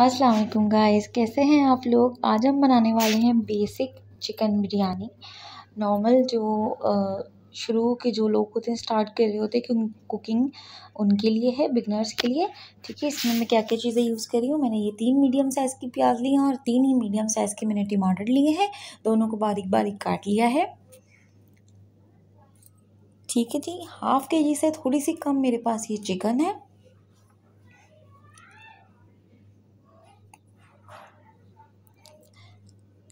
अस्सलाम वालेकुम गाइस कैसे हैं आप लोग आज हम बनाने वाले हैं बेसिक चिकन बिरयानी नॉर्मल जो शुरू के जो लोग होते हैं स्टार्ट कर रहे होते हैं कि कुकिंग उनके लिए है बिगनर्स के लिए ठीक है इसमें मैं क्या क्या चीज़ें यूज़ करी हूँ मैंने ये तीन मीडियम साइज़ की प्याज ली हैं और तीन ही मीडियम साइज़ के मैंने टमाटर लिए हैं दोनों को बारीक बारीक काट लिया है ठीक है जी हाफ़ के जी से थोड़ी सी कम मेरे पास ये चिकन है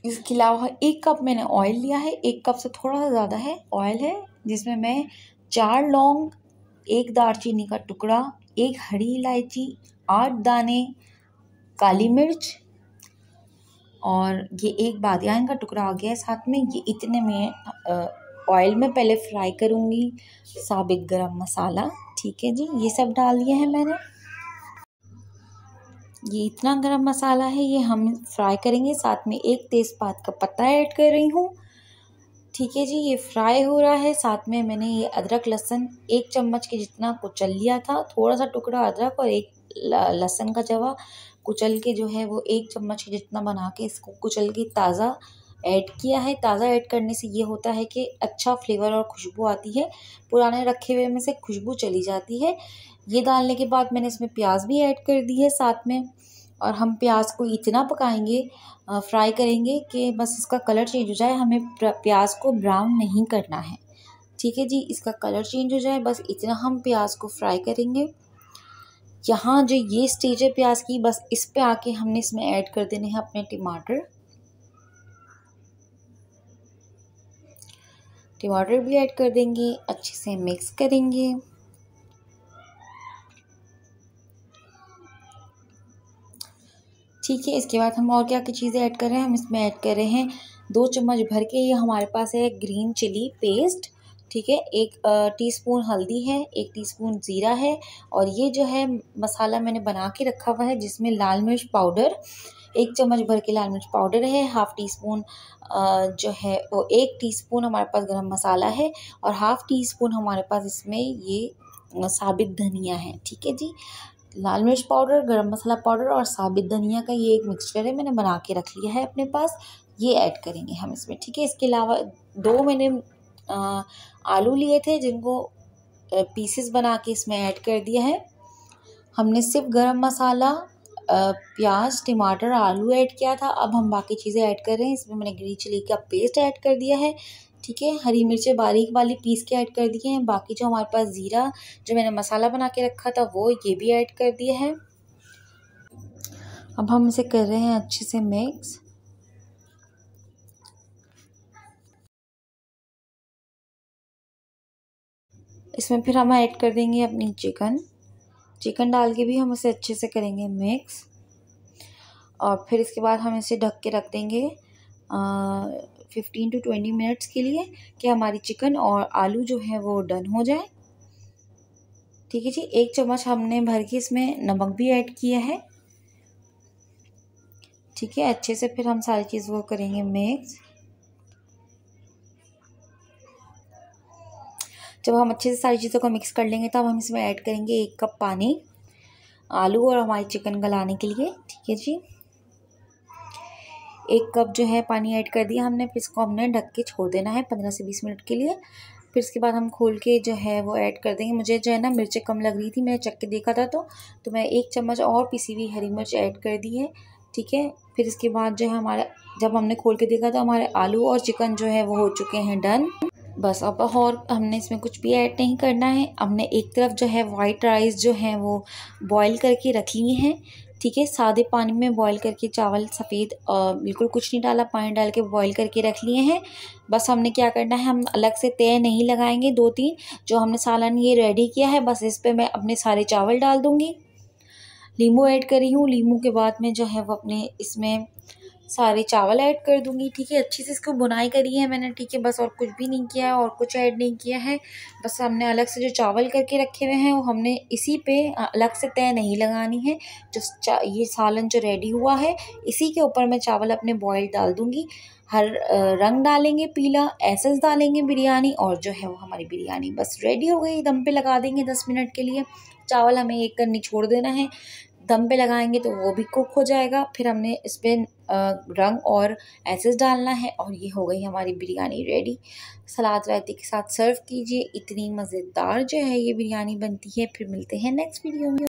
इसके अलावा एक कप मैंने ऑयल लिया है एक कप से थोड़ा सा ज़्यादा है ऑयल है जिसमें मैं चार लौंग एक दारचीनी का टुकड़ा एक हरी इलायची आठ दाने काली मिर्च और ये एक बादयान का टुकड़ा आ गया है साथ में ये इतने में ऑयल में पहले फ्राई करूँगी साबित गरम मसाला ठीक है जी ये सब डाल दिया है मैंने ये इतना गरम मसाला है ये हम फ्राई करेंगे साथ में एक तेज़पात का पत्ता ऐड कर रही हूँ ठीक है जी ये फ्राई हो रहा है साथ में मैंने ये अदरक लहसन एक चम्मच के जितना कुचल लिया था थोड़ा सा टुकड़ा अदरक और एक लहसुन का जवा कुचल के जो है वो एक चम्मच के जितना बना के इसको कुचल के ताज़ा ऐड किया है ताज़ा ऐड करने से ये होता है कि अच्छा फ्लेवर और खुशबू आती है पुराने रखे हुए में से खुशबू चली जाती है ये डालने के बाद मैंने इसमें प्याज भी ऐड कर दी है साथ में और हम प्याज को इतना पकाएंगे फ्राई करेंगे कि बस इसका कलर चेंज हो जाए हमें प्याज को ब्राउन नहीं करना है ठीक है जी इसका कलर चेंज हो जाए बस इतना हम प्याज को फ्राई करेंगे यहाँ जो ये स्टेज है प्याज की बस इस पे आके हमने इसमें ऐड कर देने हैं अपने टमाटर टमाटर भी ऐड कर देंगे अच्छे से मिक्स करेंगे ठीक है इसके बाद हम और क्या क्या चीज़ें ऐड कर रहे हैं हम इसमें ऐड कर रहे हैं दो चम्मच भर के ये हमारे पास है ग्रीन चिली पेस्ट ठीक है एक टीस्पून हल्दी है एक टीस्पून ज़ीरा है और ये जो है मसाला मैंने बना के रखा हुआ है जिसमें लाल मिर्च पाउडर एक चम्मच भर के लाल मिर्च पाउडर है हाफ़ टी स्पून जो है वो एक टीस्पून हमारे पास गरम मसाला है और हाफ़ टी स्पून हमारे पास इसमें ये साबित धनिया है ठीक है जी लाल मिर्च पाउडर गरम मसाला पाउडर और साबित धनिया का ये एक मिक्सचर है मैंने बना के रख लिया है अपने पास ये ऐड करेंगे हम इसमें ठीक है इसके अलावा दो मैंने आलू लिए थे जिनको पीसेस बना के इसमें ऐड कर दिया है हमने सिर्फ गरम मसाला प्याज टमाटर आलू ऐड किया था अब हम बाकी चीज़ें ऐड कर रहे हैं इसमें मैंने ग्रीन चिली का पेस्ट ऐड कर दिया है ठीक है हरी मिर्चें बारीक वाली पीस के ऐड कर दिए हैं बाकी जो हमारे पास ज़ीरा जो मैंने मसाला बना के रखा था वो ये भी ऐड कर दिया है अब हम इसे कर रहे हैं अच्छे से मिक्स इसमें फिर हम ऐड कर देंगे अपनी चिकन चिकन डाल के भी हम उसे अच्छे से करेंगे मिक्स और फिर इसके बाद हम इसे ढक के रख देंगे फिफ्टीन टू ट्वेंटी मिनट्स के लिए कि हमारी चिकन और आलू जो है वो डन हो जाए ठीक है जी एक चम्मच हमने भर के इसमें नमक भी ऐड किया है ठीक है अच्छे से फिर हम सारी चीज़ वो करेंगे मिक्स जब हम अच्छे से सारी चीज़ों को मिक्स कर लेंगे तब हम इसमें ऐड करेंगे एक कप पानी आलू और हमारी चिकन गलाने के लिए ठीक है जी एक कप जो है पानी ऐड कर दिया हमने फिर इसको हमने ढक के छोड़ देना है पंद्रह से बीस मिनट के लिए फिर इसके बाद हम खोल के जो है वो ऐड कर देंगे मुझे जो है ना मिर्चें कम लग रही थी मैंने चक के देखा था तो तो मैं एक चम्मच और पीसी हुई हरी मिर्च ऐड कर दी है ठीक है फिर इसके बाद जो है हमारा जब हमने खोल के देखा तो हमारे आलू और चिकन जो है वो हो चुके हैं डन बस अब और हमने इसमें कुछ भी ऐड नहीं करना है हमने एक तरफ जो है वाइट राइस जो है वो बॉईल करके रख लिए हैं ठीक है सादे पानी में बॉईल करके चावल सफ़ेद बिल्कुल कुछ नहीं डाला पानी डाल के बॉईल करके रख लिए हैं बस हमने क्या करना है हम अलग से तय नहीं लगाएंगे दो तीन जो हमने सालन ये रेडी किया है बस इस पर मैं अपने सारे चावल डाल दूँगी लीमू ऐड करी हूँ लीमू के बाद में जो है वो अपने इसमें सारे चावल ऐड कर दूंगी ठीक है अच्छे से इसको बुनाई करी है मैंने ठीक है बस और कुछ भी नहीं किया है और कुछ ऐड नहीं किया है बस हमने अलग से जो चावल करके रखे हुए हैं वो हमने इसी पे अलग से तय नहीं लगानी है जो ये सालन जो रेडी हुआ है इसी के ऊपर मैं चावल अपने बॉयल डाल दूँगी हर रंग डालेंगे पीला एसेंस डालेंगे बिरयानी और जो है वो हमारी बिरयानी बस रेडी हो गई दम पे लगा देंगे दस मिनट के लिए चावल हमें एक करनी छोड़ देना है दम पे लगाएंगे तो वो भी कुक हो जाएगा फिर हमने इस पर रंग और एसेस डालना है और ये हो गई हमारी बिरयानी रेडी सलाद रायते के साथ सर्व कीजिए इतनी मज़ेदार जो है ये बिरयानी बनती है फिर मिलते हैं नेक्स्ट वीडियो में